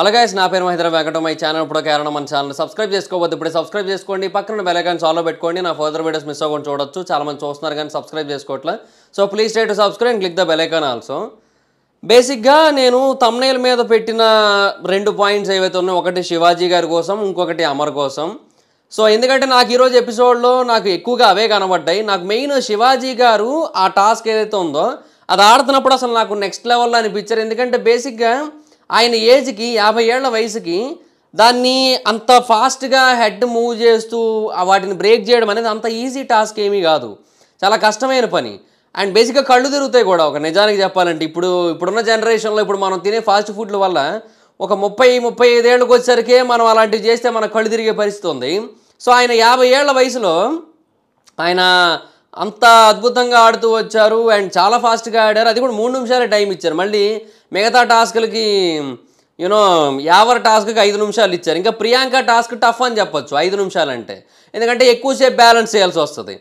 అలాగే నా పేరు మహేంద్ర వెంకటం మై ఛానల్ ఇప్పుడు కేరళ మన ఛానల్ సబ్స్క్రైబ్ చేసుకోవద్దు ఇప్పుడే సబ్స్క్రైబ్ చేసుకోండి పక్కన బెలగాన్ని ఫాలో పెట్టుకోండి నా ఫర్దర్ వీడియోస్ మిస్ అవ్వకుండా చూడొచ్చు చాలామంది చూస్తున్నారు కానీ సబ్స్క్రైబ్ చేసుకోవట్లే so please try to subscribe click the bell icon also బేసిక్గా నేను తమ్నేల్ మీద పెట్టిన రెండు పాయింట్స్ ఏవైతే ఉన్నాయో ఒకటి శివాజీ గారి కోసం ఇంకొకటి అమర్ కోసం సో ఎందుకంటే నాకు ఈరోజు ఎపిసోడ్లో నాకు ఎక్కువగా అవే కనబడ్డాయి నాకు మెయిన్ శివాజీ గారు ఆ టాస్క్ ఏదైతే ఉందో అది ఆడుతున్నప్పుడు అసలు నాకు నెక్స్ట్ లెవెల్లో అనిపించారు ఎందుకంటే బేసిక్గా ఆయన ఏజ్కి యాభై ఏళ్ల వయసుకి దాన్ని అంత ఫాస్ట్గా హెడ్ మూవ్ చేస్తూ వాటిని బ్రేక్ చేయడం అనేది అంత ఈజీ టాస్క్ ఏమీ కాదు చాలా కష్టమైన పని అండ్ బేసిక్గా కళ్ళు తిరుగుతాయి కూడా ఒక నిజానికి చెప్పాలంటే ఇప్పుడు ఇప్పుడున్న జనరేషన్లో ఇప్పుడు మనం తినే ఫాస్ట్ ఫుడ్ల వల్ల ఒక ముప్పై ముప్పై ఐదేళ్ళకి వచ్చేసరికే మనం అలాంటివి చేస్తే మన కళ్ళు తిరిగే పరిస్థితి ఉంది సో ఆయన యాభై ఏళ్ల వయసులో ఆయన అంత అద్భుతంగా ఆడుతూ వచ్చారు అండ్ చాలా ఫాస్ట్గా ఆడారు అది కూడా మూడు నిమిషాలే టైం ఇచ్చారు మళ్ళీ మిగతా టాస్క్లకి యూనో యావర్ టాస్క్కి ఐదు నిమిషాలు ఇచ్చారు ఇంకా ప్రియాంక టాస్క్ టఫ్ అని చెప్పొచ్చు ఐదు నిమిషాలు అంటే ఎందుకంటే ఎక్కువసేపు బ్యాలెన్స్ చేయాల్సి వస్తుంది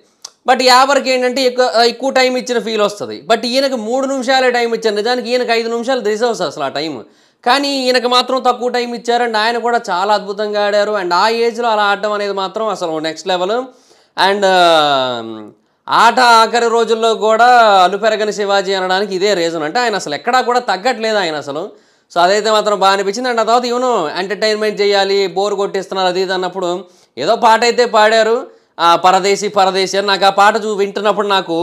బట్ యావర్కి ఏంటంటే ఎక్కువ ఎక్కువ టైం ఇచ్చిన ఫీల్ వస్తుంది బట్ ఈయనకు మూడు నిమిషాలే టైం ఇచ్చారు నిజానికి ఈయనకు ఐదు నిమిషాలు రిజర్వ్స్ అసలు ఆ టైం కానీ ఈయనకు మాత్రం తక్కువ టైం ఇచ్చారు అండ్ ఆయన కూడా చాలా అద్భుతంగా ఆడారు అండ్ ఆ ఏజ్లో అలా ఆడడం అనేది మాత్రం అసలు నెక్స్ట్ లెవెల్ అండ్ ఆట ఆఖరి రోజుల్లో కూడా అలుపెరగని శివాజీ అనడానికి ఇదే రీజన్ అంటే ఆయన అసలు ఎక్కడా కూడా తగ్గట్లేదు ఆయన అసలు సో అదైతే మాత్రం బాగా అనిపించింది అండ్ ఆ తర్వాత ఈవెను ఎంటర్టైన్మెంట్ చేయాలి బోర్ కొట్టిస్తున్నారు అది ఇది అన్నప్పుడు ఏదో పాట అయితే పాడారు ఆ పరదేశీ పరదేశీ అని నాకు ఆ పాట చూ వింటున్నప్పుడు నాకు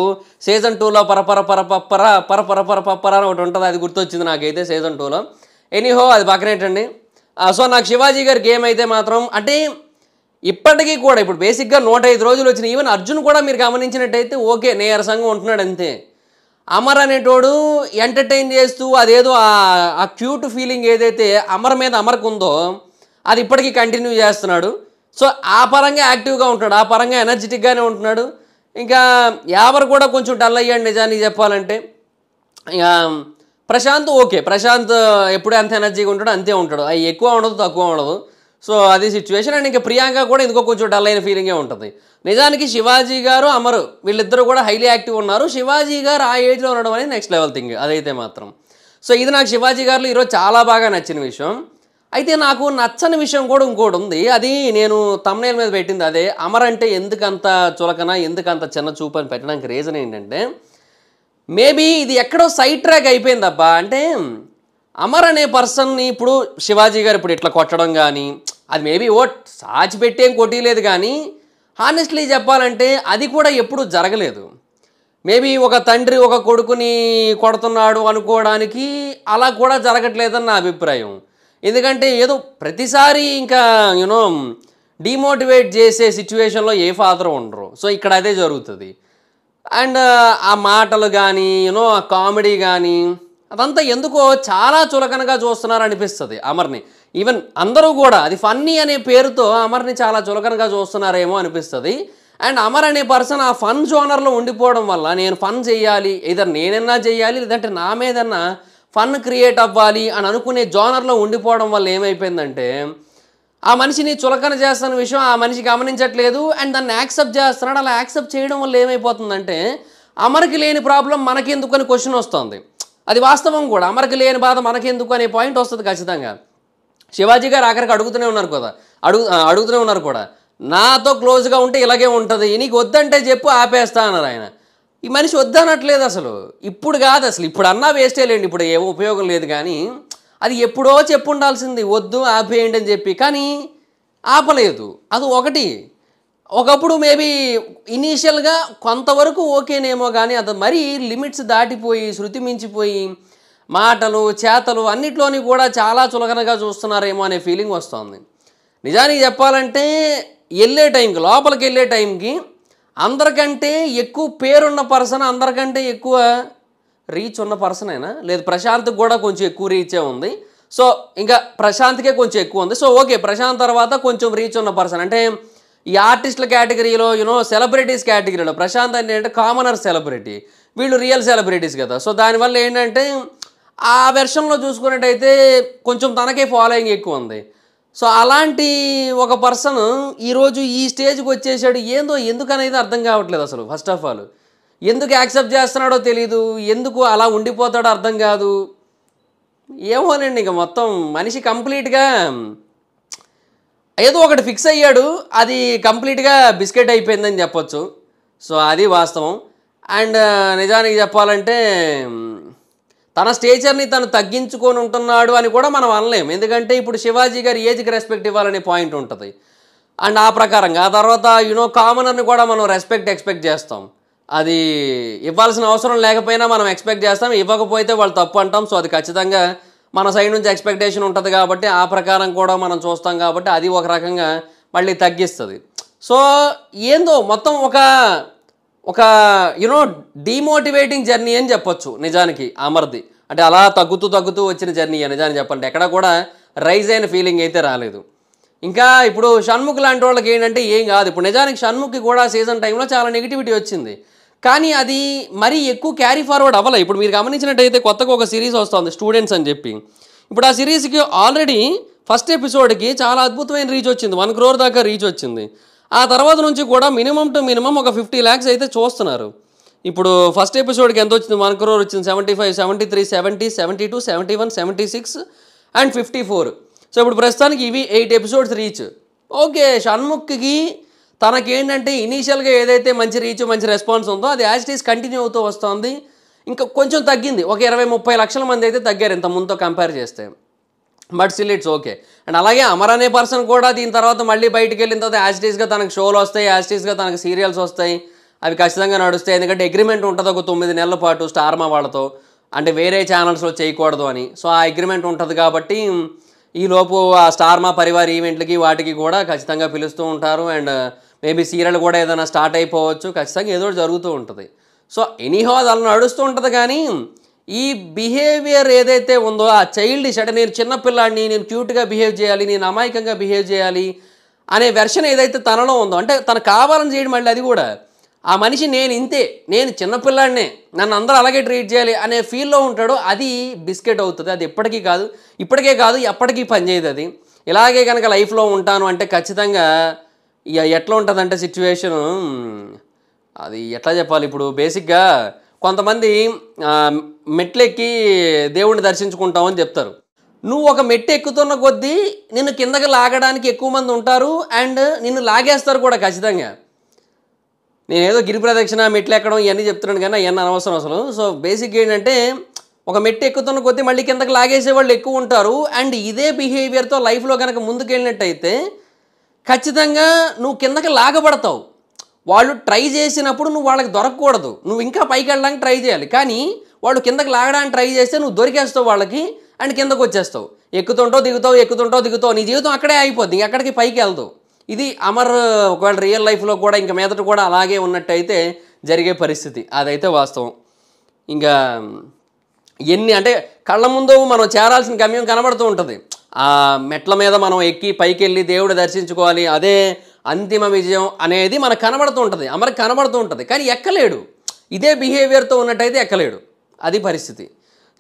సీజన్ టూలో పరపర పరపర పరపర పరపర అని ఒకటి ఉంటుంది అది గుర్తొచ్చింది నాకైతే సీజన్ టూలో ఎనీహో అది పక్కనేటండి సో నాకు శివాజీ గారి గేమ్ అయితే మాత్రం అంటే ఇప్పటికీ కూడా ఇప్పుడు బేసిక్గా నూట ఐదు రోజులు వచ్చిన ఈవెన్ అర్జున్ కూడా మీరు గమనించినట్టయితే ఓకే నేరసంగా ఉంటున్నాడు అంతే అమర్ అనేటోడు ఎంటర్టైన్ చేస్తూ అదేదో ఆ క్యూట్ ఫీలింగ్ ఏదైతే అమర్ మీద అమర్కు ఉందో అది ఇప్పటికీ కంటిన్యూ చేస్తున్నాడు సో ఆ పరంగా యాక్టివ్గా ఉంటున్నాడు ఆ పరంగా ఎనర్జెటిక్గానే ఉంటున్నాడు ఇంకా యావర్ కూడా కొంచెం డల్ అయ్యాడు నిజానికి చెప్పాలంటే ప్రశాంత్ ఓకే ప్రశాంత్ ఎప్పుడు ఎంత ఎనర్జీగా ఉంటాడో అంతే ఉంటాడు అవి ఎక్కువ ఉండదు తక్కువ ఉండదు సో అది సిచ్యువేషన్ అండ్ ఇంకా ప్రియాంక కూడా ఇదిగో కొంచెం డల్ అయిన ఫీలింగే ఉంటుంది నిజానికి శివాజీ గారు అమరు వీళ్ళిద్దరూ కూడా హైలీ యాక్టివ్ ఉన్నారు శివాజీ గారు ఆ ఏజ్లో ఉండడం అనేది నెక్స్ట్ లెవెల్ థింగ్ అదైతే మాత్రం సో ఇది నాకు శివాజీ గారు ఈరోజు చాలా బాగా నచ్చిన విషయం అయితే నాకు నచ్చని విషయం కూడా ఇంకోటి ఉంది అది నేను తమ్నేల మీద పెట్టింది అదే అమర్ అంటే ఎందుకంత చులకన ఎందుకంత చిన్న చూపు అని పెట్టడానికి రీజన్ ఏంటంటే మేబీ ఇది ఎక్కడో సైడ్ ట్రాక్ అయిపోయిందబ్బా అంటే అమర్ అనే పర్సన్ని ఇప్పుడు శివాజీ గారు ఇప్పుడు ఇట్లా కొట్టడం కానీ అది మేబీ ఓ సాచిపెట్టేం కొట్టలేదు కానీ హానెస్ట్లీ చెప్పాలంటే అది కూడా ఎప్పుడు జరగలేదు మేబీ ఒక తండ్రి ఒక కొడుకుని కొడుతున్నాడు అనుకోవడానికి అలా కూడా జరగట్లేదని నా అభిప్రాయం ఎందుకంటే ఏదో ప్రతిసారి ఇంకా యూనో డిమోటివేట్ చేసే సిచ్యువేషన్లో ఏ ఫాదర్ ఉండరు సో ఇక్కడ అదే జరుగుతుంది అండ్ ఆ మాటలు కానీ యూనో ఆ కామెడీ కానీ అదంతా ఎందుకో చాలా చులకనగా చూస్తున్నారు అనిపిస్తుంది అమర్ని ఈవెన్ అందరూ కూడా అది ఫన్నీ అనే పేరుతో అమర్ని చాలా చులకనగా చూస్తున్నారేమో అనిపిస్తుంది అండ్ అమర్ అనే పర్సన్ ఆ ఫన్ జోనర్లో ఉండిపోవడం వల్ల నేను ఫన్ చేయాలి ఇదర్ నేనన్నా చేయాలి లేదంటే నా మీదన్నా ఫన్ క్రియేట్ అవ్వాలి అని అనుకునే జోనర్లో ఉండిపోవడం వల్ల ఏమైపోయిందంటే ఆ మనిషిని చులకన చేస్తున్న విషయం ఆ మనిషి గమనించట్లేదు అండ్ దాన్ని యాక్సెప్ట్ చేస్తున్నాడు అలా యాక్సెప్ట్ చేయడం వల్ల ఏమైపోతుందంటే అమర్కి లేని ప్రాబ్లం మనకి అని క్వశ్చన్ వస్తుంది అది వాస్తవం కూడా అమరకి లేని బాధ మనకెందుకు అనే పాయింట్ వస్తుంది ఖచ్చితంగా శివాజీ గారు ఆఖరికి అడుగుతూనే ఉన్నారు కదా అడుగు అడుగుతూనే ఉన్నారు కూడా నాతో క్లోజ్గా ఉంటే ఇలాగే ఉంటుంది నీకు వద్దంటే చెప్పు ఆపేస్తా అన్నారు ఆయన ఈ మనిషి వద్దనట్లేదు అసలు ఇప్పుడు కాదు అసలు ఇప్పుడు అన్నా వేస్టే లేండి ఇప్పుడు ఏమో ఉపయోగం లేదు కానీ అది ఎప్పుడో చెప్పు ఉండాల్సింది వద్దు ఆపేయండి అని చెప్పి కానీ ఆపలేదు అది ఒకటి ఒకప్పుడు మేబీ ఇనీషియల్గా కొంతవరకు ఓకేనేమో కానీ అది మరీ లిమిట్స్ దాటిపోయి శృతి మించిపోయి మాటలు చేతలు అన్నిట్లోని కూడా చాలా చులకనగా చూస్తున్నారేమో అనే ఫీలింగ్ వస్తుంది నిజానికి చెప్పాలంటే వెళ్ళే టైంకి లోపలికి వెళ్ళే టైంకి అందరికంటే ఎక్కువ పేరున్న పర్సన్ అందరికంటే ఎక్కువ రీచ్ ఉన్న పర్సన్ అయినా లేదు ప్రశాంత్కి కూడా కొంచెం ఎక్కువ రీచే ఉంది సో ఇంకా ప్రశాంత్కే కొంచెం ఎక్కువ ఉంది సో ఓకే ప్రశాంత్ తర్వాత కొంచెం రీచ్ ఉన్న పర్సన్ అంటే ఈ ఆర్టిస్టుల కేటగిరీలో యూనో సెలబ్రిటీస్ కేటగిరీలో ప్రశాంత్ అని అంటే కామనర్ సెలబ్రిటీ వీళ్ళు రియల్ సెలబ్రిటీస్ కదా సో దానివల్ల ఏంటంటే ఆ వెర్షన్లో చూసుకున్నట్టయితే కొంచెం తనకే ఫాలోయింగ్ ఎక్కువ ఉంది సో అలాంటి ఒక పర్సన్ ఈరోజు ఈ స్టేజ్కి వచ్చేసాడు ఏందో ఎందుకనేది అర్థం కావట్లేదు అసలు ఫస్ట్ ఆఫ్ ఆల్ ఎందుకు యాక్సెప్ట్ చేస్తున్నాడో తెలియదు ఎందుకు అలా ఉండిపోతాడో అర్థం కాదు ఏమోనండి ఇంక మొత్తం మనిషి కంప్లీట్గా ఏదో ఒకటి ఫిక్స్ అయ్యాడు అది కంప్లీట్గా బిస్కెట్ అయిపోయిందని చెప్పొచ్చు సో అది వాస్తవం అండ్ నిజానికి చెప్పాలంటే తన స్టేచర్ని తను తగ్గించుకొని ఉంటున్నాడు అని కూడా మనం అనలేం ఎందుకంటే ఇప్పుడు శివాజీ గారి ఏజ్కి రెస్పెక్ట్ ఇవ్వాలనే పాయింట్ ఉంటుంది అండ్ ఆ ప్రకారంగా ఆ తర్వాత యునో కామనర్ని కూడా మనం రెస్పెక్ట్ ఎక్స్పెక్ట్ చేస్తాం అది ఇవ్వాల్సిన అవసరం లేకపోయినా మనం ఎక్స్పెక్ట్ చేస్తాం ఇవ్వకపోతే వాళ్ళు తప్పు అంటాం సో అది ఖచ్చితంగా మన సైడ్ నుంచి ఎక్స్పెక్టేషన్ ఉంటుంది కాబట్టి ఆ ప్రకారం కూడా మనం చూస్తాం కాబట్టి అది ఒక రకంగా మళ్ళీ తగ్గిస్తుంది సో ఏందో మొత్తం ఒక ఒక యూనో డిమోటివేటింగ్ జర్నీ అని చెప్పొచ్చు నిజానికి అమర్ది అంటే అలా తగ్గుతూ తగ్గుతూ వచ్చిన జర్నీ నిజాన్ని చెప్పండి ఎక్కడ కూడా రైజ్ అయిన ఫీలింగ్ అయితే రాలేదు ఇంకా ఇప్పుడు షణ్ముఖ్ లాంటి వాళ్ళకి ఏంటంటే ఏం కాదు ఇప్పుడు నిజానికి షణ్ముఖ్ కూడా సీజన్ టైంలో చాలా నెగిటివిటీ వచ్చింది కానీ అది మరీ ఎక్కువ క్యారీ ఫార్వర్డ్ అవ్వలే ఇప్పుడు మీరు గమనించినట్టయితే కొత్తగా ఒక సిరీస్ వస్తుంది స్టూడెంట్స్ అని చెప్పి ఇప్పుడు ఆ సిరీస్కి ఆల్రెడీ ఫస్ట్ ఎపిసోడ్కి చాలా అద్భుతమైన రీచ్ వచ్చింది వన్ క్రోర్ దాకా రీచ్ వచ్చింది ఆ తర్వాత నుంచి కూడా మినిమం టు మినిమం ఒక ఫిఫ్టీ ల్యాక్స్ అయితే చూస్తున్నారు ఇప్పుడు ఫస్ట్ ఎపిసోడ్కి ఎంత వచ్చింది వన్ క్రోర్ వచ్చింది seventy five seventy three seventy seventy two seventy one seventy six and fifty four so ఇప్పుడు ప్రస్తుతానికి ఇవి ఎయిట్ ఎపిసోడ్స్ రీచ్ ఓకే షణ్ముఖ్కి తనకేంటంటే ఇనీషియల్గా ఏదైతే మంచి రీచ్ మంచి రెస్పాన్స్ ఉందో అది యాజ్ ఇట్ ఈస్ కంటిన్యూ అవుతూ వస్తుంది ఇంకా కొంచెం తగ్గింది ఒక ఇరవై ముప్పై లక్షల మంది అయితే తగ్గారు ఇంత ముందుతో కంపేర్ చేస్తే but still it's okay and అలాగే అమర్ అనే పర్సన్ కూడా దీని తర్వాత మళ్ళీ బయటికి వెళ్ళిన తర్వాత యాజిటీస్గా తనకు షోలు వస్తాయి యాజిటీస్గా తనకు సీరియల్స్ వస్తాయి అవి ఖచ్చితంగా నడుస్తాయి ఎందుకంటే అగ్రిమెంట్ ఉంటుంది ఒక తొమ్మిది నెలల పాటు స్టార్మా వాళ్ళతో అంటే వేరే ఛానల్స్లో చేయకూడదు అని సో ఆ అగ్రిమెంట్ ఉంటుంది కాబట్టి ఈలోపు ఆ స్టార్మా పరివార ఈవెంట్లకి వాటికి కూడా ఖచ్చితంగా పిలుస్తూ ఉంటారు అండ్ మేబీ సీరియల్ కూడా ఏదైనా స్టార్ట్ అయిపోవచ్చు ఖచ్చితంగా ఏదో జరుగుతూ ఉంటుంది సో ఎనీహో అది అలా నడుస్తూ ఉంటుంది కానీ ఈ బిహేవియర్ ఏదైతే ఉందో ఆ చైల్డ్ అంటే నేను చిన్నపిల్లాడిని నేను క్యూట్గా బిహేవ్ చేయాలి నేను అమాయకంగా బిహేవ్ చేయాలి అనే వెర్షన్ ఏదైతే తనలో ఉందో అంటే తను కావాలని చేయడం మళ్ళీ అది కూడా ఆ మనిషి నేను ఇంతే నేను చిన్నపిల్లాడినే నన్ను అందరూ అలాగే ట్రీట్ చేయాలి అనే ఫీల్లో ఉంటాడో అది బిస్కెట్ అవుతుంది అది ఎప్పటికీ కాదు ఇప్పటికే కాదు ఎప్పటికీ పనిచేయదు అది ఇలాగే కనుక లైఫ్లో ఉంటాను అంటే ఖచ్చితంగా ఇక ఎట్లా ఉంటుందంటే సిచ్యువేషను అది ఎట్లా చెప్పాలి ఇప్పుడు బేసిక్గా కొంతమంది మెట్లెక్కి దేవుణ్ణి దర్శించుకుంటామని చెప్తారు నువ్వు ఒక మెట్టు ఎక్కుతున్న కొద్దీ నిన్ను కిందకి లాగడానికి ఎక్కువ మంది ఉంటారు అండ్ నిన్ను లాగేస్తారు కూడా ఖచ్చితంగా నేనేదో గిరి ప్రదక్షిణ మెట్లు ఎక్కడం ఇవన్నీ చెప్తున్నాను కానీ ఇవన్నీ అనవసరం అసలు సో బేసిక్ ఏంటంటే ఒక మెట్టు ఎక్కుతున్న కొద్దీ మళ్ళీ కిందకి లాగేసే వాళ్ళు ఎక్కువ ఉంటారు అండ్ ఇదే బిహేవియర్తో లైఫ్లో కనుక ముందుకు వెళ్ళినట్టయితే ఖచ్చితంగా నువ్వు కిందకి లాగబడతావు వాళ్ళు ట్రై చేసినప్పుడు నువ్వు వాళ్ళకి దొరకకూడదు నువ్వు ఇంకా పైకి వెళ్ళడానికి ట్రై చేయాలి కానీ వాళ్ళు కిందకి లాగడానికి ట్రై చేస్తే నువ్వు దొరికేస్తావు వాళ్ళకి అండ్ కిందకు వచ్చేస్తావు ఎక్కుతుంటావు దిగుతావు ఎక్కుతుంటావు దిగుతావు నీ జీవితం అక్కడే అయిపోద్ది అక్కడికి పైకి వెళ్తావు ఇది అమర్ ఒకవేళ రియల్ లైఫ్లో కూడా ఇంకా మీదట కూడా అలాగే ఉన్నట్టయితే జరిగే పరిస్థితి అదైతే వాస్తవం ఇంకా ఎన్ని అంటే కళ్ళ ముందు మనం చేరాల్సిన గమ్యం కనబడుతూ ఉంటుంది ఆ మెట్ల మీద మనం ఎక్కి పైకి వెళ్ళి దేవుడు దర్శించుకోవాలి అదే అంతిమ విజయం అనేది మనకు కనబడుతూ ఉంటుంది అమరికి కనబడుతూ ఉంటుంది కానీ ఎక్కలేడు ఇదే బిహేవియర్తో ఉన్నట్టయితే ఎక్కలేడు అది పరిస్థితి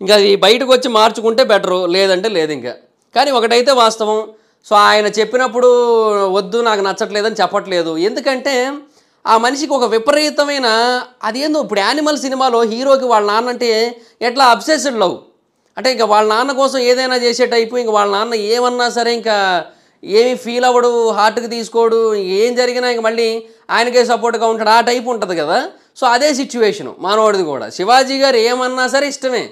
ఇంకా ఈ బయటకు వచ్చి మార్చుకుంటే బెటరు లేదంటే లేదు ఇంకా కానీ ఒకటైతే వాస్తవం సో ఆయన చెప్పినప్పుడు వద్దు నాకు నచ్చట్లేదని చెప్పట్లేదు ఎందుకంటే ఆ మనిషికి ఒక విపరీతమైన అదేందో ఇప్పుడు యానిమల్ సినిమాలో హీరోకి వాళ్ళ నాన్నంటే ఎట్లా అబ్సెస్డ్ లవ్ అంటే ఇంకా వాళ్ళ నాన్న కోసం ఏదైనా చేసే టైపు ఇంకా వాళ్ళ నాన్న ఏమన్నా సరే ఇంకా ఏమి ఫీల్ అవ్వడు హార్ట్కి తీసుకోడు ఏం జరిగినా ఇంక మళ్ళీ ఆయనకే సపోర్ట్గా ఉంటాడు ఆ టైప్ ఉంటుంది కదా సో అదే సిచ్యువేషను మానవాడిది కూడా శివాజీ గారు ఏమన్నా సరే ఇష్టమే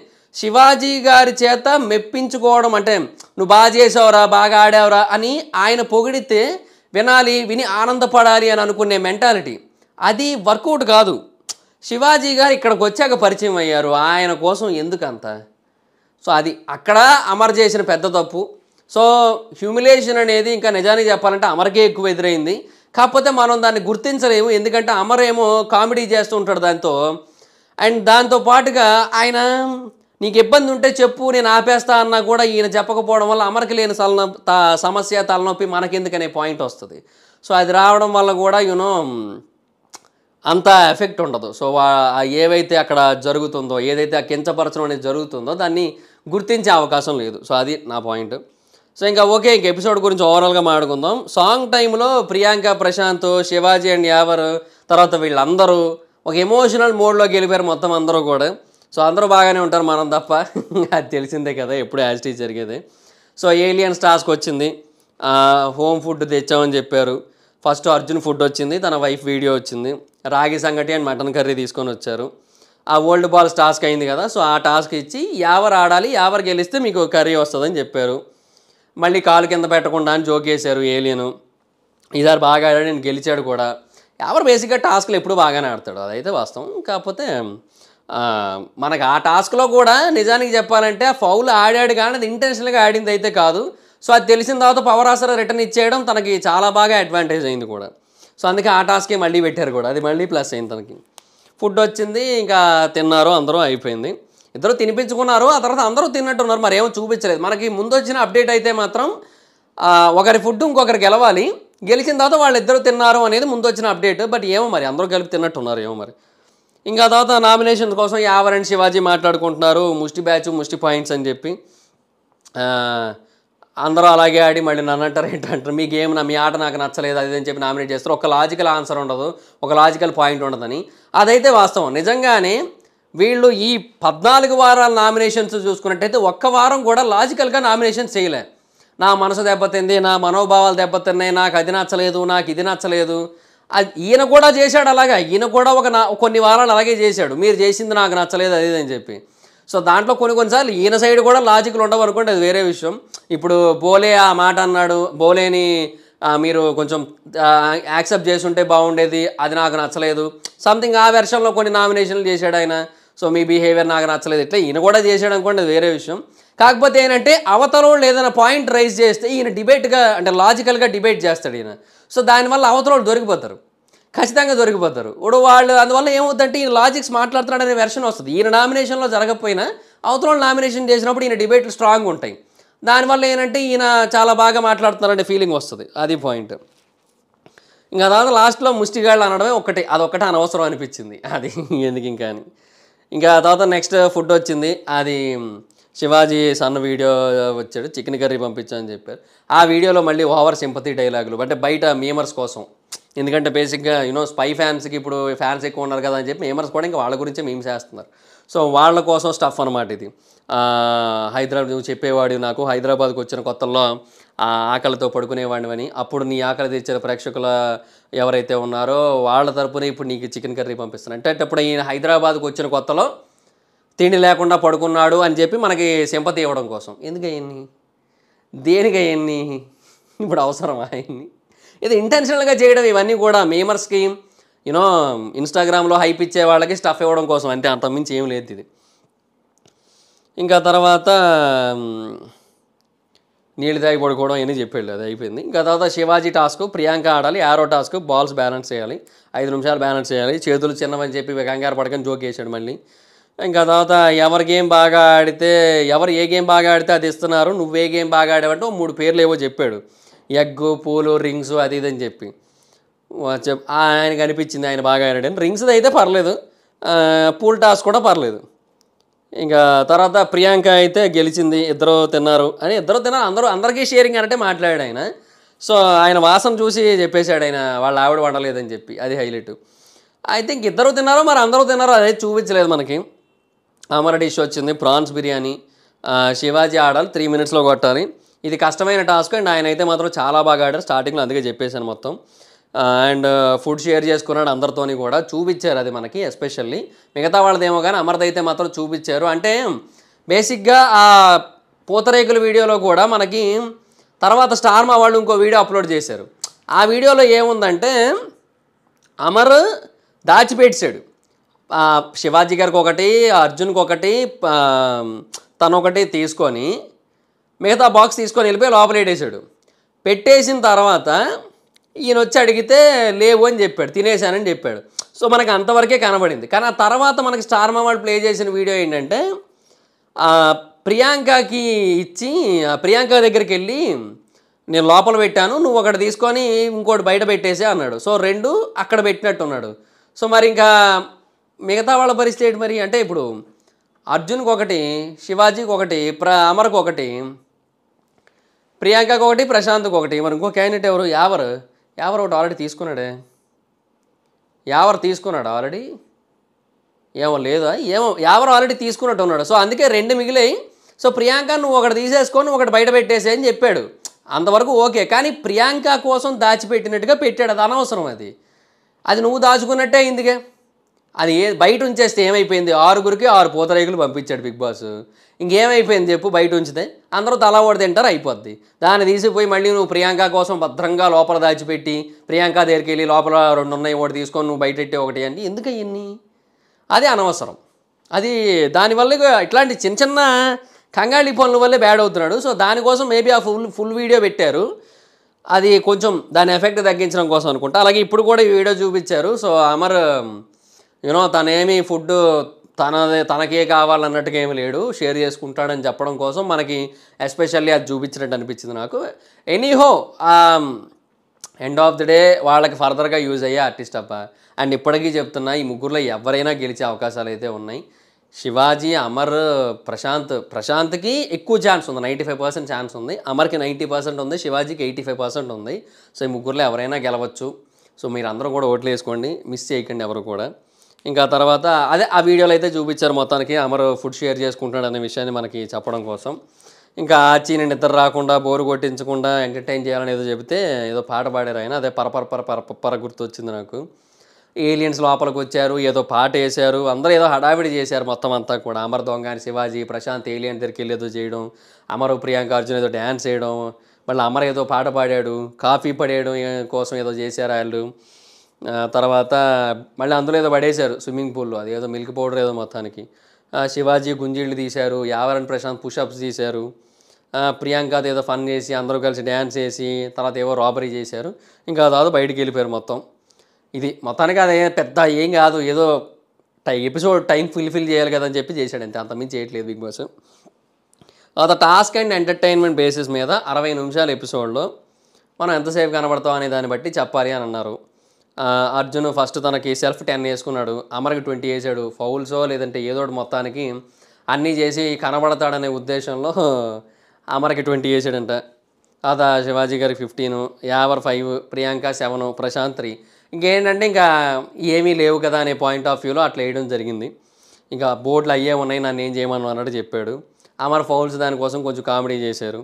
శివాజీ గారి చేత మెప్పించుకోవడం అంటే నువ్వు బాగా చేసావురా బాగా ఆడావురా అని ఆయన పొగిడితే వినాలి విని ఆనందపడాలి అని అనుకునే మెంటాలిటీ అది వర్కౌట్ కాదు శివాజీ గారు ఇక్కడికి వచ్చాక పరిచయం అయ్యారు ఆయన కోసం ఎందుకంత సో అది అక్కడ అమర్ చేసిన పెద్ద తప్పు సో హ్యూమిలేషన్ అనేది ఇంకా నిజానికి చెప్పాలంటే అమర్కే ఎక్కువ ఎదురైంది కాకపోతే మనం దాన్ని గుర్తించలేము ఎందుకంటే అమర్ ఏమో కామెడీ చేస్తూ ఉంటాడు దాంతో అండ్ దాంతో పాటుగా ఆయన నీకు ఇబ్బంది ఉంటే చెప్పు నేను ఆపేస్తా అన్నా కూడా ఈయన చెప్పకపోవడం వల్ల అమర్కి లేని సలన సమస్య తలనొప్పి మనకెందుకనే పాయింట్ వస్తుంది సో అది రావడం వల్ల కూడా యూనో అంత ఎఫెక్ట్ ఉండదు సో ఏవైతే అక్కడ జరుగుతుందో ఏదైతే ఆ కించపరచడం అనేది జరుగుతుందో దాన్ని గుర్తించే అవకాశం లేదు సో అది నా పాయింట్ సో ఇంకా ఓకే ఇంక ఎపిసోడ్ గురించి ఓవరాల్గా మాట్లాడుకుందాం సాంగ్ టైంలో ప్రియాంక ప్రశాంత్ శివాజీ అండ్ యావర్ తర్వాత వీళ్ళందరూ ఒక ఎమోషనల్ మోడ్లో గెలిపారు మొత్తం అందరూ కూడా సో అందరూ బాగానే ఉంటారు మనం తప్ప అది తెలిసిందే కదా ఎప్పుడు యాజిటీ జరిగేది సో ఏలియన్స్ టాస్క్ వచ్చింది హోమ్ ఫుడ్ తెచ్చామని చెప్పారు ఫస్ట్ అర్జున్ ఫుడ్ వచ్చింది తన వైఫ్ వీడియో వచ్చింది రాగి సంగటి అండ్ మటన్ కర్రీ తీసుకొని వచ్చారు ఆ ఓల్డ్ బాల్స్ టాస్క్ అయింది కదా సో ఆ టాస్క్ ఇచ్చి యావర్ ఆడాలి యావర్ గెలిస్తే మీకు కర్రీ వస్తుందని చెప్పారు మళ్ళీ కాలు కింద పెట్టకుండా అని చేశారు ఏలియను ఈసారి బాగా ఆడాడు నేను గెలిచాడు కూడా ఎవరు బేసిక్గా టాస్క్లు ఎప్పుడు బాగానే ఆడతాడు అదైతే వాస్తవం కాకపోతే మనకు ఆ టాస్క్లో కూడా నిజానికి చెప్పాలంటే ఆ ఫౌల్ ఆడాడు కానీ అది ఇంటెన్షనల్గా ఆడింది అయితే కాదు సో అది తెలిసిన తర్వాత పవర్ ఆసర రిటర్న్ ఇచ్చేయడం తనకి చాలా బాగా అడ్వాంటేజ్ అయింది కూడా సో అందుకే ఆ టాస్కే మళ్ళీ పెట్టారు కూడా అది మళ్ళీ ప్లస్ అయింది తనకి ఫుడ్ వచ్చింది ఇంకా తిన్నారు అందరూ అయిపోయింది ఇద్దరు తినిపించుకున్నారు ఆ తర్వాత అందరూ తిన్నట్టున్నారు మరి ఏమో చూపించలేదు మనకి ముందు వచ్చిన అప్డేట్ అయితే మాత్రం ఒకరి ఫుడ్ ఇంకొకరు గెలవాలి గెలిచిన తర్వాత ఇద్దరు తిన్నారు అనేది ముందు వచ్చిన అప్డేట్ బట్ ఏమో మరి అందరూ కలిపి తిన్నట్టున్నారు ఏమో మరి ఇంకా తర్వాత నామినేషన్ కోసం యావరణ్ శివాజీ మాట్లాడుకుంటున్నారు ముష్టి బ్యాచ్ ముష్టి పాయింట్స్ అని చెప్పి అందరూ అలాగే ఆడి మళ్ళీ నన్ను అంటారు ఏంటంటారు మీకు ఏమన్నా మీ ఆట నాకు నచ్చలేదు అది అని చెప్పి నామినేట్ చేస్తారు ఒక లాజికల్ ఆన్సర్ ఉండదు ఒక లాజికల్ పాయింట్ ఉండదని అదైతే వాస్తవం నిజంగానే వీళ్ళు ఈ పద్నాలుగు వారాల నామినేషన్స్ చూసుకున్నట్టయితే ఒక్క వారం కూడా లాజికల్గా నామినేషన్ చేయలే నా మనసు దెబ్బతింది నా మనోభావాలు దెబ్బతిన్నాయి నాకు అది నచ్చలేదు నాకు ఇది నచ్చలేదు అది ఈయన కూడా చేశాడు అలాగా ఈయన కూడా ఒక నా కొన్ని వారాలు అలాగే చేశాడు మీరు చేసింది నాకు నచ్చలేదు అది అని చెప్పి సో దాంట్లో కొన్ని కొన్నిసార్లు ఈయన సైడ్ కూడా లాజిక్లు ఉండవు అనుకోండి అది వేరే విషయం ఇప్పుడు బోలే ఆ మాట అన్నాడు బోలేని మీరు కొంచెం యాక్సెప్ట్ చేసుంటే బాగుండేది అది నాకు నచ్చలేదు సంథింగ్ ఆ వెర్షన్లో కొన్ని నామినేషన్లు చేశాడు ఆయన సో మీ బిహేవియర్ నాకు నచ్చలేదు ఇట్లా ఈయన కూడా చేశాడు అనుకోండి వేరే విషయం కాకపోతే ఏంటంటే అవతలోళ్ళు ఏదైనా పాయింట్ రైజ్ చేస్తే ఈయన డిబేట్గా అంటే లాజికల్గా డిబేట్ చేస్తాడు ఈయన సో దానివల్ల అవతలోళ్ళు దొరికిపోతారు ఖచ్చితంగా దొరికిపోతారు ఇప్పుడు వాళ్ళు అందువల్ల ఏమవుతుందంటే ఈయన లాజిక్స్ మాట్లాడుతున్నాడనే వెర్షన్ వస్తుంది ఈయన నామినేషన్లో జరగకపోయినా అవతల నామినేషన్ చేసినప్పుడు ఈయన డిబేట్లు స్ట్రాంగ్ ఉంటాయి దానివల్ల ఏంటంటే ఈయన చాలా బాగా మాట్లాడుతున్నారనే ఫీలింగ్ వస్తుంది అది పాయింట్ ఇంకా తర్వాత లాస్ట్లో ముష్టిగాళ్ళు అనడమే ఒకటి అదొక్కటే అనవసరం అనిపించింది అది ఎందుకు ఇంకా అని ఇంకా తర్వాత నెక్స్ట్ ఫుడ్ వచ్చింది అది శివాజీ సన్న వీడియో వచ్చాడు చికెన్ కర్రీ పంపించని చెప్పారు ఆ వీడియోలో మళ్ళీ ఓవర్ సింపతి డైలాగులు అంటే బయట మీమర్స్ కోసం ఎందుకంటే బేసిక్గా యూనో స్పై ఫ్యాన్స్కి ఇప్పుడు ఫ్యాన్స్ ఎక్కువ ఉన్నారు కదా అని చెప్పి మీమర్స్ కూడా ఇంకా వాళ్ళ గురించే మేము చేస్తున్నారు సో వాళ్ళ కోసం స్టఫ్ అనమాట ఇది హైదరాబాద్ నువ్వు చెప్పేవాడు నాకు హైదరాబాద్కి వచ్చిన కొత్తల్లో ఆకలితో అని అప్పుడు నీ ఆకలి తెచ్చిన ప్రేక్షకుల ఎవరైతే ఉన్నారో వాళ్ళ తరపున ఇప్పుడు నీకు చికెన్ కర్రీ పంపిస్తాను అంటే అప్పుడు ఈయన హైదరాబాద్కి వచ్చిన కొత్తలో తిండి లేకుండా పడుకున్నాడు అని చెప్పి మనకి సింపతి ఇవ్వడం కోసం ఎందుకు అయ్యన్ని ఇప్పుడు అవసరం ఆయన్ని ఇది ఇంటెన్షనల్గా చేయడం ఇవన్నీ కూడా మేమర్ స్కీమ్ యూనో ఇన్స్టాగ్రామ్లో హైప్ ఇచ్చే వాళ్ళకి స్టఫ్ ఇవ్వడం కోసం అంతే అంతకుమించి ఏం లేదు ఇది ఇంకా తర్వాత నీళ్ళు తాగి పడుకోవడం అని చెప్పాడు అది అయిపోయింది ఇంకా తర్వాత శివాజీ టాస్క్ ప్రియాంక ఆడాలి ఆరో టాస్క్ బాల్స్ బ్యాలెన్స్ చేయాలి ఐదు నిమిషాలు బ్యాలెన్స్ చేయాలి చేతులు చిన్నవని చెప్పి కంగారు పడకని జోక్ వేసాడు మళ్ళీ ఇంకా తర్వాత ఎవరి గేమ్ బాగా ఆడితే ఎవరు ఏ గేమ్ బాగా ఆడితే అది ఇస్తున్నారు నువ్వే గేమ్ బాగా ఆడావంటే మూడు పేర్లు ఏవో చెప్పాడు ఎగ్గు పూలు రింగ్స్ అది ఇది అని చెప్పి చెప్ ఆయనకు అనిపించింది ఆయన బాగా ఆడాడని రింగ్స్ అయితే పర్లేదు పూల్ టాస్ కూడా పర్లేదు ఇంకా తర్వాత ప్రియాంక అయితే గెలిచింది ఇద్దరు తిన్నారు అని ఇద్దరు తిన్నారు అందరూ అందరికీ షేరింగ్ అంటే మాట్లాడాడు ఆయన సో ఆయన వాసన చూసి చెప్పేశాడు ఆయన వాళ్ళు ఆవిడ వండలేదని చెప్పి అది హైలైట్ ఐ థింక్ ఇద్దరు తిన్నారో మరి అందరూ తిన్నారో అదే చూపించలేదు మనకి అమర డిష్ వచ్చింది ప్రాన్స్ బిర్యానీ శివాజీ ఆడాలి త్రీ మినిట్స్లో కొట్టాలి ఇది కష్టమైన టాస్క్ అండ్ ఆయన అయితే మాత్రం చాలా బాగా ఆడారు స్టార్టింగ్లో అందుకే చెప్పేశాను మొత్తం అండ్ ఫుడ్ షేర్ చేసుకున్నాడు అందరితోని కూడా చూపించారు అది మనకి ఎస్పెషల్లీ మిగతా వాళ్ళదేమో కానీ అమర్ది అయితే మాత్రం చూపించారు అంటే బేసిక్గా ఆ పూతరేకుల వీడియోలో కూడా మనకి తర్వాత స్టార్మా వాళ్ళు ఇంకో వీడియో అప్లోడ్ చేశారు ఆ వీడియోలో ఏముందంటే అమర్ దాచిపెట్టాడు శివాజీ గారికి ఒకటి అర్జున్కి ఒకటి తనొకటి తీసుకొని మిగతా బాక్స్ తీసుకొని వెళ్ళిపోయి లోపలేటేశాడు పెట్టేసిన తర్వాత ఈయన వచ్చి అడిగితే లేవు అని చెప్పాడు తినేశానని చెప్పాడు సో మనకు అంతవరకే కనబడింది కానీ ఆ తర్వాత మనకి స్టార్ వాళ్ళు ప్లే చేసిన వీడియో ఏంటంటే ప్రియాంకకి ఇచ్చి ప్రియాంక దగ్గరికి వెళ్ళి నేను లోపల పెట్టాను నువ్వు ఒకటి తీసుకొని ఇంకోటి బయట పెట్టేసే అన్నాడు సో రెండు అక్కడ పెట్టినట్టున్నాడు సో మరి ఇంకా మిగతా వాళ్ళ పరిస్థితి ఏంటి మరి అంటే ఇప్పుడు అర్జున్కి ఒకటి శివాజీకి ఒకటి ప్ర అమర్కి ఒకటి ప్రియాంకకు ఒకటి ప్రశాంత్కి ఒకటి మరి ఇంకో క్యాండిడేట్ ఎవరు ఎవరు ఎవరు ఒకటి ఆల్రెడీ తీసుకున్నాడే ఎవరు తీసుకున్నాడు ఆల్రెడీ ఏమో లేదా ఏమో ఎవరు ఆల్రెడీ తీసుకున్నట్టు ఉన్నాడు సో అందుకే రెండు మిగిలాయి సో ప్రియాంక నువ్వు ఒకటి తీసేసుకొని ఒకటి బయట పెట్టేసే అని చెప్పాడు అంతవరకు ఓకే కానీ ప్రియాంక కోసం దాచిపెట్టినట్టుగా పెట్టాడు అది అనవసరం అది అది నువ్వు దాచుకున్నట్టే అయిందిగా అది ఏ బయట ఉంచేస్తే ఏమైపోయింది ఆరుగురికి ఆరు పూతరేకులు పంపించాడు బిగ్ బాస్ ఇంకేమైపోయింది చెప్పు బయట ఉంచితే అందరూ తలా ఓడి తింటారు అయిపోద్ది దాన్ని తీసిపోయి మళ్ళీ నువ్వు ప్రియాంక కోసం భద్రంగా లోపల దాచిపెట్టి ప్రియాంక దగ్గరికి వెళ్ళి లోపల రెండు ఉన్నాయి ఒకటి తీసుకొని నువ్వు బయటెట్టి ఒకటి అండి ఎందుకు అవన్నీ అది అనవసరం అది దానివల్ల ఇట్లాంటి చిన్న చిన్న కంగాళి పనుల వల్లే బ్యాడ్ అవుతున్నాడు సో దానికోసం మేబీ ఆ ఫుల్ ఫుల్ వీడియో పెట్టారు అది కొంచెం దాని ఎఫెక్ట్ తగ్గించడం కోసం అనుకుంటా అలాగే ఇప్పుడు కూడా ఈ వీడియో చూపించారు సో అమర్ యూనో తనేమి ఫుడ్ తనదే తనకే కావాలన్నట్టుగా ఏమి లేడు షేర్ చేసుకుంటాడని చెప్పడం కోసం మనకి ఎస్పెషల్లీ అది చూపించినట్టు అనిపించింది నాకు anyhow end of the day వాళ్ళకి ఫర్దర్గా యూజ్ అయ్యే ఆర్టిస్ట్ అప్ప అండ్ ఇప్పటికీ చెప్తున్నా ఈ ముగ్గురులో ఎవరైనా గెలిచే అవకాశాలు అయితే ఉన్నాయి శివాజీ అమర్ ప్రశాంత్ ప్రశాంత్కి ఎక్కువ ఛాన్స్ ఉంది నైంటీ ఫైవ్ పర్సెంట్ ఛాన్స్ ఉంది అమర్కి నైంటీ పర్సెంట్ ఉంది శివాజీకి ఎయిటీ ఫైవ్ పర్సెంట్ ఉంది సో ఈ ముగ్గురులో ఎవరైనా గెలవచ్చు సో మీరు అందరూ కూడా ఓట్లు వేసుకోండి మిస్ చేయకండి ఎవరు కూడా ఇంకా తర్వాత అదే ఆ వీడియోలో అయితే చూపించారు మొత్తానికి అమరు ఫుడ్ షేర్ చేసుకుంటున్నాడు అనే విషయాన్ని మనకి చెప్పడం కోసం ఇంకా ఆచి నేను నిద్ర రాకుండా బోరు కొట్టించకుండా ఎంటర్టైన్ చేయాలని ఏదో చెబితే ఏదో పాట పాడారు ఆయన అదే పరపర పర పరపర గుర్తొచ్చింది నాకు ఏలియన్స్ లోపలికి వచ్చారు ఏదో పాట వేశారు అందరూ ఏదో హడావిడి చేశారు మొత్తం అంతా కూడా అమర్ దొంగ అని శివాజీ ప్రశాంత్ ఏలియన్ దగ్గరికి వెళ్ళి ఏదో చేయడం అమరు ప్రియాంక అర్జున్ ఏదో డ్యాన్స్ చేయడం మళ్ళీ అమర్ ఏదో పాట పాడాడు కాఫీ పడేయడం కోసం ఏదో చేశారు వాళ్ళు తర్వాత మళ్ళీ అందులో ఏదో పడేశారు స్విమ్మింగ్ పూల్లో అది ఏదో మిల్క్ పౌడర్ ఏదో మొత్తానికి శివాజీ గుంజీళ్ళు తీశారు యావరణ్ ప్రశాంత్ పుషప్స్ తీశారు ప్రియాంకతో ఏదో ఫన్ చేసి అందరూ కలిసి డ్యాన్స్ చేసి తర్వాత ఏవో రాబరీ చేశారు ఇంకా కాదు బయటికి వెళ్ళిపోయారు మొత్తం ఇది మొత్తానికి అదే పెద్ద ఏం కాదు ఏదో టై ఎపిసోడ్ టైం ఫుల్ఫిల్ చేయాలి కదని చెప్పి చేశాడు అంతే మించి చేయట్లేదు బిగ్ బాస్ తర్వాత టాస్క్ అండ్ ఎంటర్టైన్మెంట్ బేసిస్ మీద అరవై నిమిషాల ఎపిసోడ్లో మనం ఎంతసేపు కనబడతాం అనే దాన్ని బట్టి చెప్పాలి అని అన్నారు అర్జున్ ఫస్ట్ తనకి సెల్ఫ్ టెన్ వేసుకున్నాడు అమర్కి ట్వంటీ వేసాడు ఫౌల్సో లేదంటే ఏదో మొత్తానికి అన్నీ చేసి కనబడతాడనే ఉద్దేశంలో అమర్కి ట్వంటీ వేసాడంట అదా శివాజీ గారి ఫిఫ్టీను Yawar five Priyanka seven Prashanth three ఇంకేంటంటే ఇంకా ఏమీ లేవు కదా అనే పాయింట్ ఆఫ్ వ్యూలో అట్లా వేయడం జరిగింది ఇంకా బోర్డులు అయ్యే ఉన్నాయి నన్ను ఏం చేయమని అన్నట్టు చెప్పాడు అమర్ ఫౌల్స్ దానికోసం కొంచెం కామెడీ చేశారు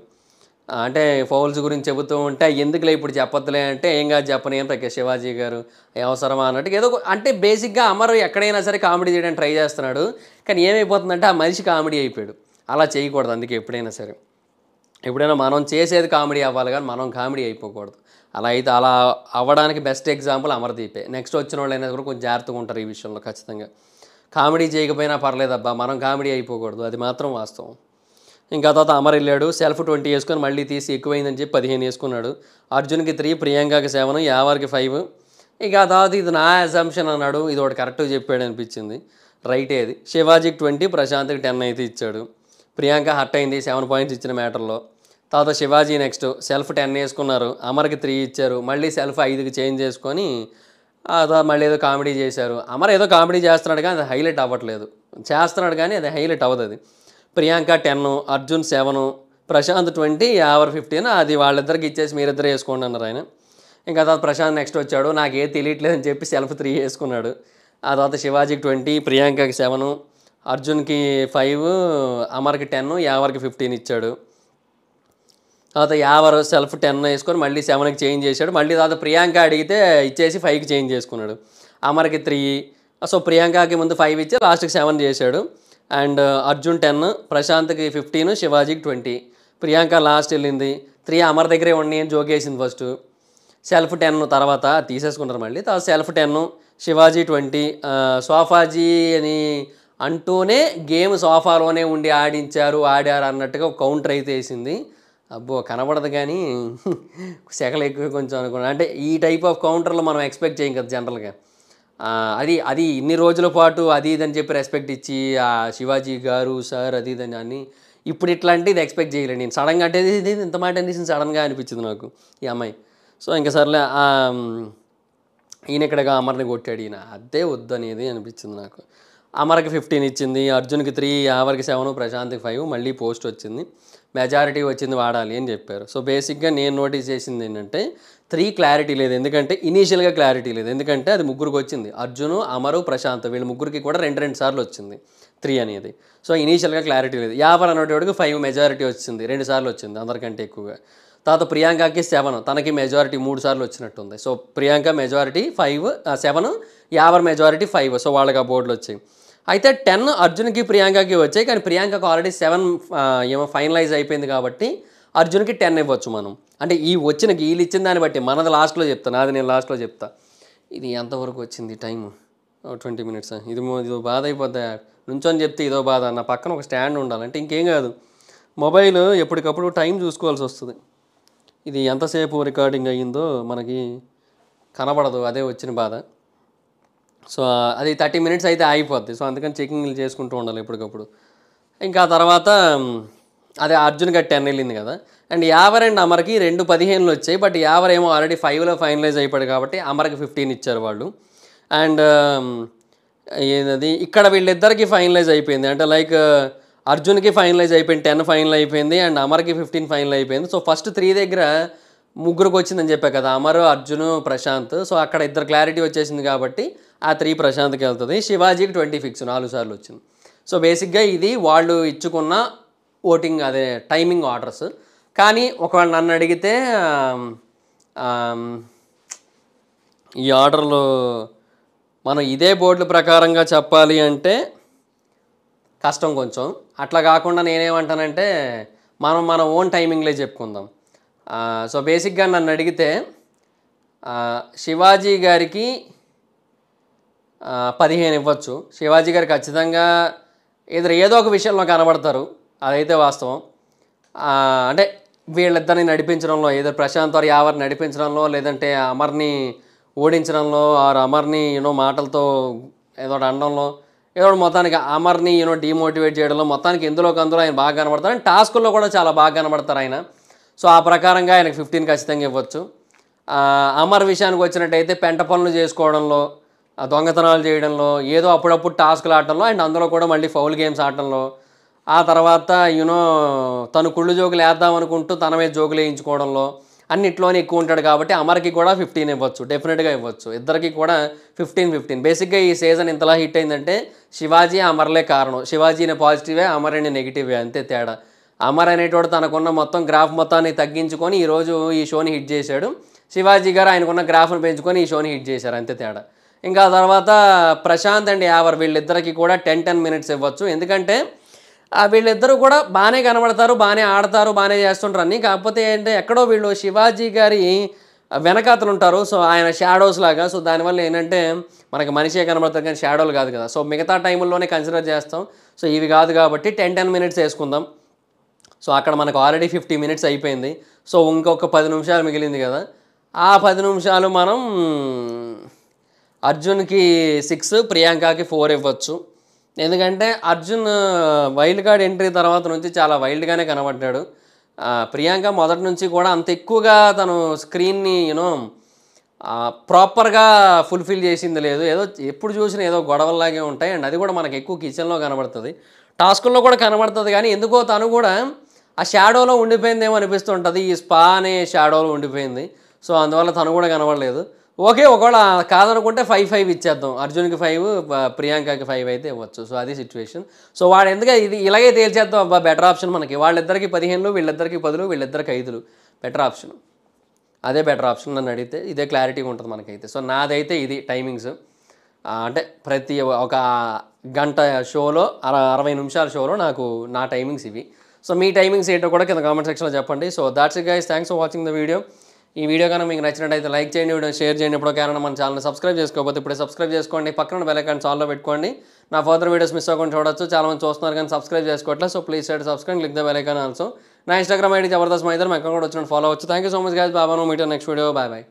అంటే ఫౌల్స్ గురించి చెబుతూ ఉంటే ఎందుకులే ఇప్పుడు చెప్పలే అంటే ఏం కాదు చెప్పని ఏం ప్రకాష్ శివాజీ గారు అవసరమా అన్నట్టు ఏదో అంటే బేసిక్గా అమర్ ఎక్కడైనా సరే కామెడీ చేయడానికి ట్రై చేస్తున్నాడు కానీ ఏమైపోతుందంటే ఆ మనిషి కామెడీ అయిపోయాడు అలా చేయకూడదు అందుకే ఎప్పుడైనా సరే ఎప్పుడైనా మనం చేసేది కామెడీ అవ్వాలి కానీ మనం కామెడీ అయిపోకూడదు అలా అయితే అలా అవ్వడానికి బెస్ట్ ఎగ్జాంపుల్ అమర్దీపే నెక్స్ట్ వచ్చిన అయినా కూడా కొంచెం జాగ్రత్తగా ఉంటారు ఈ విషయంలో ఖచ్చితంగా కామెడీ చేయకపోయినా పర్లేదబ్బా మనం కామెడీ అయిపోకూడదు అది మాత్రం వాస్తవం ఇంకా తర్వాత అమర్ వెళ్ళాడు సెల్ఫ్ ట్వంటీ వేసుకొని మళ్ళీ తీసి ఎక్కువైందని చెప్పి పదిహేను వేసుకున్నాడు అర్జున్కి త్రీ ప్రియాంకకి సెవెన్ యావర్కి ఫైవ్ ఇక తర్వాత ఇది నా అసంప్షన్ అన్నాడు ఇది ఒకటి కరెక్ట్ చెప్పాడు అనిపించింది రైటే అది శివాజీకి ట్వంటీ ప్రశాంత్కి టెన్ అయితే ఇచ్చాడు ప్రియాంక హట్ అయింది సెవెన్ పాయింట్స్ ఇచ్చిన మ్యాటర్లో తర్వాత శివాజీ నెక్స్ట్ సెల్ఫ్ టెన్ వేసుకున్నారు అమర్కి త్రీ ఇచ్చారు మళ్ళీ సెల్ఫ్ ఐదుకి చేంజ్ చేసుకొని మళ్ళీ ఏదో కామెడీ చేశారు అమర్ ఏదో కామెడీ చేస్తున్నాడు కానీ అది హైలైట్ అవ్వట్లేదు చేస్తున్నాడు కానీ అది హైలైట్ అవ్వదు అది Priyanka ten Arjun seven Prashanth twenty ఆవర్ ఫిఫ్టీన్ అది వాళ్ళిద్దరికి ఇచ్చేసి మీరిద్దరు వేసుకోండి అన్నారు ఆయన ఇంకా తర్వాత ప్రశాంత్ నెక్స్ట్ వచ్చాడు నాకు ఏ తెలియట్లేదని చెప్పి సెల్ఫ్ త్రీ వేసుకున్నాడు ఆ తర్వాత శివాజీకి ట్వంటీ ప్రియాంకకి సెవెన్ అర్జున్కి ఫైవ్ అమర్కి టెన్ యావర్కి ఫిఫ్టీన్ ఇచ్చాడు తర్వాత యావర్ సెల్ఫ్ టెన్ వేసుకొని మళ్ళీ సెవెన్కి చేంజ్ చేశాడు మళ్ళీ తర్వాత ప్రియాంక అడిగితే ఇచ్చేసి ఫైవ్కి చేంజ్ చేసుకున్నాడు అమర్కి త్రీ సో ప్రియాంకకి ముందు ఫైవ్ ఇచ్చి లాస్ట్కి సెవెన్ చేశాడు అండ్ uh, అర్జున్ టెన్ ప్రశాంత్కి ఫిఫ్టీన్ శివాజీకి ట్వంటీ ప్రియాంక లాస్ట్ వెళ్ళింది త్రీ అమర్ దగ్గరే ఉండి అని జోకేసింది ఫస్ట్ సెల్ఫ్ టెన్ తర్వాత తీసేసుకుంటారు మళ్ళీ తర్వాత సెల్ఫ్ టెన్ శివాజీ ట్వంటీ సోఫాజీ అని అంటూనే గేమ్ సోఫాలోనే ఉండి ఆడించారు ఆడారు అన్నట్టుగా కౌంటర్ అయితే వేసింది అబ్బో కనబడదు కానీ సెకలు ఎక్కువ కొంచెం అనుకున్నాను అంటే ఈ టైప్ ఆఫ్ కౌంటర్లు మనం ఎక్స్పెక్ట్ చేయం కదా జనరల్గా అది అది ఇన్ని రోజుల పాటు అది ఇదని చెప్పి రెస్పెక్ట్ ఇచ్చి ఆ శివాజీ గారు సార్ అది ఇదని అని ఇప్పుడు ఇది ఎక్స్పెక్ట్ చేయలేదు నేను సడన్గా అంటే ఇది ఇంత మాట అనేసి సడన్గా అనిపించింది నాకు ఈ అమ్మాయి సో ఇంకా సర్లే ఈయన ఇక్కడగా అమర్ని కొట్టాడు ఈయన అదే వద్దు అనేది అనిపించింది నాకు అమర్కి ఫిఫ్టీన్ ఇచ్చింది అర్జున్కి త్రీ ఆవర్కి సెవెన్ ప్రశాంత్కి ఫైవ్ మళ్ళీ పోస్ట్ వచ్చింది మెజారిటీ వచ్చింది వాడాలి అని చెప్పారు సో బేసిక్గా నేను నోటీస్ చేసింది ఏంటంటే త్రీ క్లారిటీ లేదు ఎందుకంటే ఇనీషియల్గా క్లారిటీ లేదు ఎందుకంటే అది ముగ్గురికి వచ్చింది అర్జును అమరు ప్రశాంత్ వీళ్ళ ముగ్గురికి కూడా రెండు రెండు సార్లు వచ్చింది త్రీ అనేది సో ఇనీషియల్గా క్లారిటీ లేదు యాభై వాడికి ఫైవ్ మెజారిటీ వచ్చింది రెండు సార్లు వచ్చింది అందరికంటే ఎక్కువగా తర్వాత ప్రియాంకకి సెవెన్ తనకి మెజారిటీ మూడు సార్లు వచ్చినట్టుంది so Priyanka majority five seven Yawar majority five so వాళ్ళకి ఆ బోర్డులు వచ్చాయి అయితే టెన్ అర్జున్కి ప్రియాంకకి వచ్చాయి కానీ ప్రియాంకకు ఆల్రెడీ సెవెన్ ఏమో ఫైనలైజ్ అయిపోయింది కాబట్టి అర్జున్కి టెన్ ఇవ్వచ్చు మనం అంటే ఈ వచ్చిన వీళ్ళు ఇచ్చిన దాన్ని బట్టి మనది లాస్ట్లో చెప్తా నాది నేను లాస్ట్లో చెప్తా ఇది ఎంతవరకు వచ్చింది టైం ట్వంటీ మినిట్స్ ఇది ఇదో బాధ అయిపోద్దా నుంచొని చెప్తే ఇదో బాధ నా పక్కన ఒక స్టాండ్ ఉండాలంటే ఇంకేం కాదు మొబైల్ ఎప్పటికప్పుడు టైం చూసుకోవాల్సి వస్తుంది ఇది ఎంతసేపు రికార్డింగ్ అయ్యిందో మనకి కనబడదు అదే వచ్చిన బాధ సో అది థర్టీ మినిట్స్ అయితే ఆగిపోద్ది సో అందుకని చెకింగ్లు చేసుకుంటూ ఉండాలి ఎప్పటికప్పుడు ఇంకా తర్వాత అదే అర్జున్ గట్టి టెన్ వెళ్ళింది కదా అండ్ యావర్ అండ్ అమర్కి రెండు పదిహేనులు వచ్చాయి బట్ యావర్ ఏమో ఆల్రెడీ ఫైవ్లో ఫైనలైజ్ అయిపోయాడు కాబట్టి అమర్కి ఫిఫ్టీన్ ఇచ్చారు వాళ్ళు అండ్ ఏదది ఇక్కడ వీళ్ళిద్దరికి ఫైనలైజ్ అయిపోయింది అంటే లైక్ అర్జున్కి ఫైనలైజ్ అయిపోయింది టెన్ ఫైనల్ అయిపోయింది అండ్ అమర్కి ఫిఫ్టీన్ ఫైనల్ అయిపోయింది సో ఫస్ట్ త్రీ దగ్గర ముగ్గురికి వచ్చిందని చెప్పా కదా అమర్ అర్జున్ ప్రశాంత్ సో అక్కడ ఇద్దరు క్లారిటీ వచ్చేసింది కాబట్టి ఆ త్రీ ప్రశాంత్కి వెళ్తుంది శివాజీకి ట్వంటీ ఫిక్స్ నాలుగు సార్లు వచ్చింది సో బేసిక్గా ఇది వాళ్ళు ఇచ్చుకున్న ఓటింగ్ అదే టైమింగ్ ఆర్డర్స్ కానీ ఒకవేళ నన్ను అడిగితే ఈ ఆర్డర్లు మనం ఇదే బోర్డుల ప్రకారంగా చెప్పాలి అంటే కష్టం కొంచెం అట్లా కాకుండా నేనేమంటానంటే మనం మన ఓన్ టైమింగ్లే చెప్పుకుందాం సో బేసిక్గా నన్ను అడిగితే శివాజీ గారికి పదిహేను ఇవ్వచ్చు శివాజీ గారు ఖచ్చితంగా ఇద్దరు ఏదో ఒక విషయంలో కనబడతారు అదైతే వాస్తవం అంటే వీళ్ళిద్దరిని నడిపించడంలో ఏదో ప్రశాంత్ వారు యావర్ నడిపించడంలో లేదంటే అమర్ని ఓడించడంలో ఆరు అమర్ని యూనో మాటలతో ఏదో అనడంలో ఏదో మొత్తానికి అమర్ని యూనో డిమోటివేట్ చేయడంలో మొత్తానికి ఎందులోకి అందులో ఆయన బాగా కనబడతారు అండ్ టాస్కుల్లో కూడా చాలా బాగా కనబడతారు ఆయన సో ఆ ప్రకారంగా ఆయనకు ఫిఫ్టీన్ ఖచ్చితంగా ఇవ్వచ్చు అమర్ విషయానికి వచ్చినట్టయితే పెంట పనులు చేసుకోవడంలో దొంగతనాలు చేయడంలో ఏదో అప్పుడప్పుడు టాస్క్లు ఆడటంలో అండ్ అందులో కూడా మళ్ళీ ఫౌల్ గేమ్స్ ఆడటంలో ఆ తర్వాత యూనో తను కుళ్ళు జోకులు వేద్దాం అనుకుంటూ తన మీద జోకులు వేయించుకోవడంలో అన్నిట్లోనే ఎక్కువ ఉంటాడు కాబట్టి అమర్కి కూడా ఫిఫ్టీన్ ఇవ్వచ్చు డెఫినెట్గా ఇవ్వచ్చు ఇద్దరికి కూడా ఫిఫ్టీన్ ఫిఫ్టీన్ బేసిక్గా ఈ సీజన్ ఇంతలా హిట్ అయిందంటే శివాజీ అమర్లే కారణం శివాజీని పాజిటివే అమర్ అని నెగిటివే అంతే తేడా అమర్ అనేటోడు తనకున్న మొత్తం గ్రాఫ్ మొత్తాన్ని తగ్గించుకొని ఈరోజు ఈ షోని హిట్ చేశాడు శివాజీ గారు ఆయనకున్న గ్రాఫ్ను పెంచుకొని ఈ షోని హిట్ చేశారు అంతే తేడా ఇంకా తర్వాత ప్రశాంత్ అండ్ యావర్ వీళ్ళిద్దరికి కూడా టెన్ టెన్ మినిట్స్ ఇవ్వచ్చు ఎందుకంటే వీళ్ళిద్దరూ కూడా బాగానే కనబడతారు బాగానే ఆడతారు బాగానే చేస్తుంటారు అన్నీ కాకపోతే ఏంటంటే ఎక్కడో వీళ్ళు శివాజీ గారి వెనకాతలు ఉంటారు సో ఆయన షాడోస్ లాగా సో దానివల్ల ఏంటంటే మనకి మనిషే కనబడతారు కానీ షాడోలు కాదు కదా సో మిగతా టైంలోనే కన్సిడర్ చేస్తాం సో ఇవి కాదు కాబట్టి టెన్ టెన్ మినిట్స్ వేసుకుందాం సో అక్కడ మనకు ఆల్రెడీ ఫిఫ్టీ మినిట్స్ అయిపోయింది సో ఇంకొక పది నిమిషాలు మిగిలింది కదా ఆ పది నిమిషాలు మనం అర్జున్కి సిక్స్ ప్రియాంకకి ఫోర్ ఇవ్వచ్చు ఎందుకంటే అర్జున్ వైల్డ్ కార్డ్ ఎంట్రీ తర్వాత నుంచి చాలా వైల్డ్గానే కనబడ్డాడు ప్రియాంక మొదటి నుంచి కూడా అంత ఎక్కువగా తను స్క్రీన్ని యూనో ప్రాపర్గా ఫుల్ఫిల్ చేసింది లేదు ఏదో ఎప్పుడు చూసినా ఏదో గొడవల్లాగే ఉంటాయి అండ్ అది కూడా మనకు ఎక్కువ కిచెన్లో కనబడుతుంది టాస్కుల్లో కూడా కనబడుతుంది కానీ ఎందుకో తను కూడా ఆ షాడోలో ఉండిపోయిందేమో అనిపిస్తుంటుంది ఈ స్పా అనే షాడోలో ఉండిపోయింది సో అందువల్ల తను కూడా కనబడలేదు ఓకే ఒకవేళ కాదనుకుంటే ఫైవ్ ఫైవ్ ఇచ్చేద్దాం అర్జున్కి ఫైవ్ ప్రియాంకకి ఫైవ్ అయితే ఇవ్వచ్చు సో అది సిచ్యువేషన్ సో వాడు ఎందుకు ఇది ఇలాగే తేల్చేద్దాం అబ్బా బెటర్ ఆప్షన్ మనకి వాళ్ళిద్దరికి పదిహేనులు వీళ్ళిద్దరికి పదులు వీళ్ళిద్దరికి ఐదులు బెటర్ ఆప్షన్ అదే బెటర్ ఆప్షన్ నన్ను అడిగితే ఇదే క్లారిటీగా ఉంటుంది మనకైతే సో నాదైతే ఇది టైమింగ్స్ అంటే ప్రతి ఒక గంట షోలో అర అరవై నిమిషాల షోలో నాకు నా టైమింగ్స్ ఇవి సో మీ టైమింగ్స్ ఏంటో కూడా కింద కామెంట్ సెక్షన్లో చెప్పండి so that's guys thanks for watching the video ఈ వీడియో కనుక మీకు నచ్చినట్టయితే లైక్ చేయండి వీడియో షేర్ చేయండి ఇప్పుడు కేరళ మన ఛానల్ సబ్స్క్రైబ్ చేసుకోకపోతే ఇప్పుడు సబ్స్క్రైబ్ చేసుకోండి పక్కన బెలైకాన్ చాల్లో పెట్టుకోండి నా ఫర్దర్ వీడియోస్ మిస్ అవ్వకుండా చూడొచ్చు చాలా మంది చూస్తున్నారు కానీ సబ్స్క్రైబ్ చేసుకోవట్లేదు so please side subscribe click the bell icon also నా ఇన్స్టాగ్రామ్ ఐడి జబర్దస్త్ మైదర్ మా అక్కడ కూడా వచ్చిన ఫాలో అవచ్చు thank you so much guys బాబాను మీటర్ నెక్స్ట్ వీడియో బాయ్ బాయ్